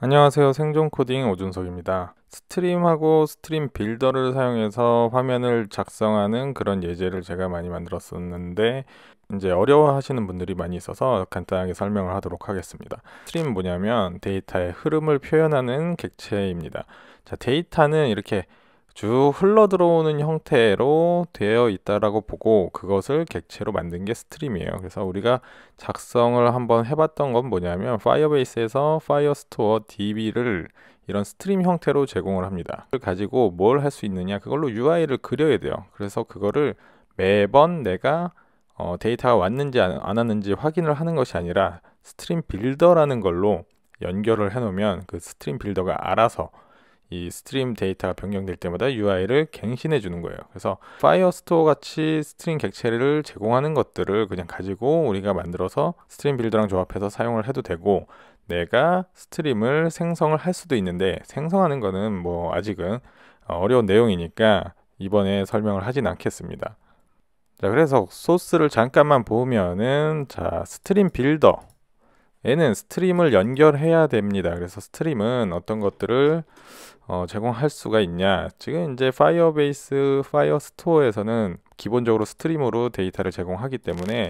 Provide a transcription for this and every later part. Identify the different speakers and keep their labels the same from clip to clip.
Speaker 1: 안녕하세요. 생존 코딩 오준석입니다. 스트림하고 스트림 빌더를 사용해서 화면을 작성하는 그런 예제를 제가 많이 만들었었는데 이제 어려워하시는 분들이 많이 있어서 간단하게 설명을 하도록 하겠습니다. 스트림 뭐냐면 데이터의 흐름을 표현하는 객체입니다. 자, 데이터는 이렇게 쭉 흘러 들어오는 형태로 되어 있다라고 보고 그것을 객체로 만든 게 스트림이에요. 그래서 우리가 작성을 한번 해봤던 건 뭐냐면 파이어베이스에서 파이어스토어 DB를 이런 스트림 형태로 제공을 합니다. 그걸 가지고 뭘 할 수 있느냐 그걸로 UI를 그려야 돼요. 그래서 그거를 매번 내가 어, 데이터가 왔는지 안, 안 왔는지 확인을 하는 것이 아니라 스트림 빌더라는 걸로 연결을 해놓으면 그 스트림 빌더가 알아서 이 스트림 데이터가 변경될 때마다 UI를 갱신해 주는 거예요. 그래서 파이어스토어 같이 스트림 객체를 제공하는 것들을 그냥 가지고 우리가 만들어서 스트림 빌더랑 조합해서 사용을 해도 되고 내가 스트림을 생성을 할 수도 있는데 생성하는 거는 뭐 아직은 어, 어려운 내용이니까 이번에 설명을 하진 않겠습니다. 자, 그래서 소스를 잠깐만 보면은 자, 스트림 빌더 얘는 스트림을 연결해야 됩니다. 그래서 스트림은 어떤 것들을 어, 제공할 수가 있냐. 지금 이제 파이어베이스, 파이어스토어에서는 기본적으로 스트림으로 데이터를 제공하기 때문에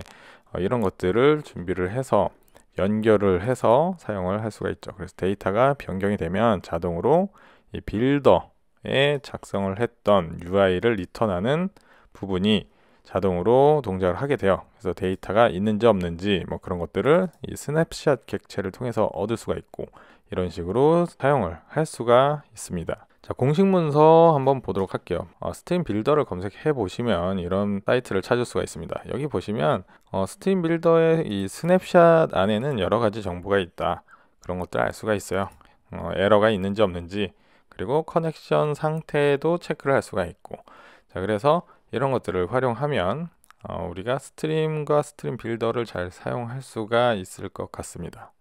Speaker 1: 어, 이런 것들을 준비를 해서 연결을 해서 사용을 할 수가 있죠. 그래서 데이터가 변경이 되면 자동으로 이 빌더에 작성을 했던 UI를 리턴하는 부분이 자동으로 동작을 하게 돼요. 그래서 데이터가 있는지 없는지 뭐 그런 것들을 이 스냅샷 객체를 통해서 얻을 수가 있고 이런 식으로 사용을 할 수가 있습니다. 자 공식 문서 한번 보도록 할게요 어, 스팀 빌더를 검색해 보시면 이런 사이트를 찾을 수가 있습니다 여기 보시면 어, 스팀 빌더의 이 스냅샷 안에는 여러 가지 정보가 있다 그런 것들 알 수가 있어요 어, 에러가 있는지 없는지 그리고 커넥션 상태도 체크를 할 수가 있고 자 그래서 이런 것들을 활용하면 어, 우리가 스트림과 스트림 빌더를 잘 사용할 수가 있을 것 같습니다.